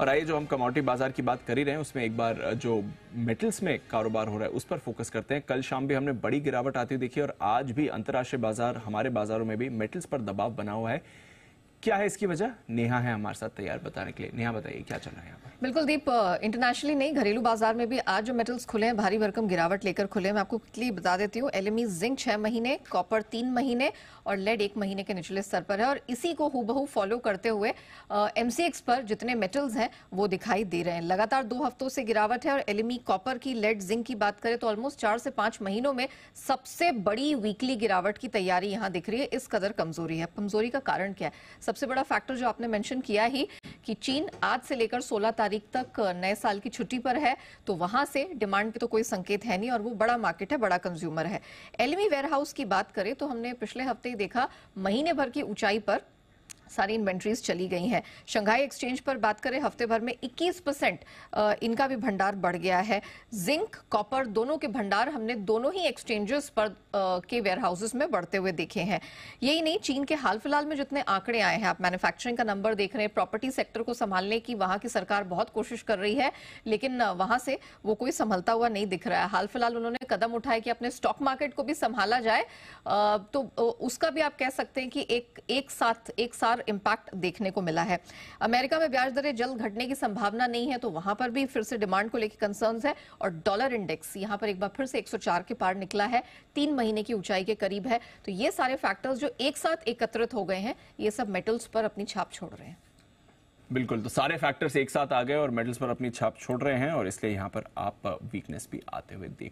और आइए जो हम कमोडिटी बाजार की बात कर ही रहे हैं उसमें एक बार जो मेटल्स में कारोबार हो रहा है उस पर फोकस करते हैं कल शाम भी हमने बड़ी गिरावट आती हुई देखी और आज भी अंतर्राष्ट्रीय बाजार हमारे बाजारों में भी मेटल्स पर दबाव बना हुआ है क्या है इसकी वजह नेहा है हमारे साथ तैयार बताने के लिए नेहा बताइए क्या चल रहा है यहाँ पर बिल्कुल दीप इंटरनेशनली नहीं घरेलू बाजार में भी आज जो मेटल्स खुले हैं भारी भरकम गिरावट लेकर खुले हैं मैं आपको क्लिकली बता देती हूँ एलएमई जिंक छह महीने कॉपर तीन महीने और लेड एक महीने के निचले स्तर पर है और इसी को हु फॉलो करते हुए एम पर जितने मेटल्स हैं वो दिखाई दे रहे हैं लगातार दो हफ्तों से गिरावट है और एलिमी कॉपर की लेड जिंक की बात करें तो ऑलमोस्ट चार से पांच महीनों में सबसे बड़ी वीकली गिरावट की तैयारी यहाँ दिख रही है इस कदर कमजोरी है कमजोरी का कारण क्या है सबसे बड़ा फैक्टर जो आपने मेंशन किया ही कि चीन आज से लेकर 16 तारीख तक नए साल की छुट्टी पर है तो वहां से डिमांड पे तो कोई संकेत है नहीं और वो बड़ा मार्केट है बड़ा कंज्यूमर है एलमी वेयरहाउस की बात करें तो हमने पिछले हफ्ते ही देखा महीने भर की ऊंचाई पर सारी इन्वेंट्रीज चली गई हैं शंघाई एक्सचेंज पर बात करें हफ्ते भर में 21 परसेंट इनका भी भंडार बढ़ गया है जिंक कॉपर दोनों के भंडार हमने दोनों ही एक्सचेंजेस पर आ, के वेयरहाउसेस में बढ़ते हुए देखे हैं यही नहीं चीन के हाल फिलहाल में जितने आंकड़े आए हैं आप मैन्युफैक्चरिंग का नंबर देख रहे हैं प्रॉपर्टी सेक्टर को संभालने की वहाँ की सरकार बहुत कोशिश कर रही है लेकिन वहाँ से वो कोई संभलता हुआ नहीं दिख रहा है हाल फिलहाल उन्होंने कदम उठाए कि अपने स्टॉक मार्केट को भी संभाला जाए तो उसका भी आप कह सकते हैं कि एक एक साथ एक साथ लगातार इम्पैक्ट देखने को मिला है अमेरिका में ब्याज दरें जल्द घटने की संभावना नहीं है तो वहां पर भी फिर से डिमांड को लेकर कंसर्न है और डॉलर इंडेक्स यहां पर एक बार फिर से एक के पार निकला है तीन महीने की ऊंचाई के करीब है तो ये सारे फैक्टर्स जो एक साथ एकत्रित हो गए हैं ये सब मेटल्स पर अपनी छाप छोड़ रहे हैं बिल्कुल तो सारे फैक्टर्स एक साथ आ गए और मेडल्स पर अपनी छाप छोड़ रहे हैं और इसलिए यहां पर आप वीकनेस भी आते हुए देख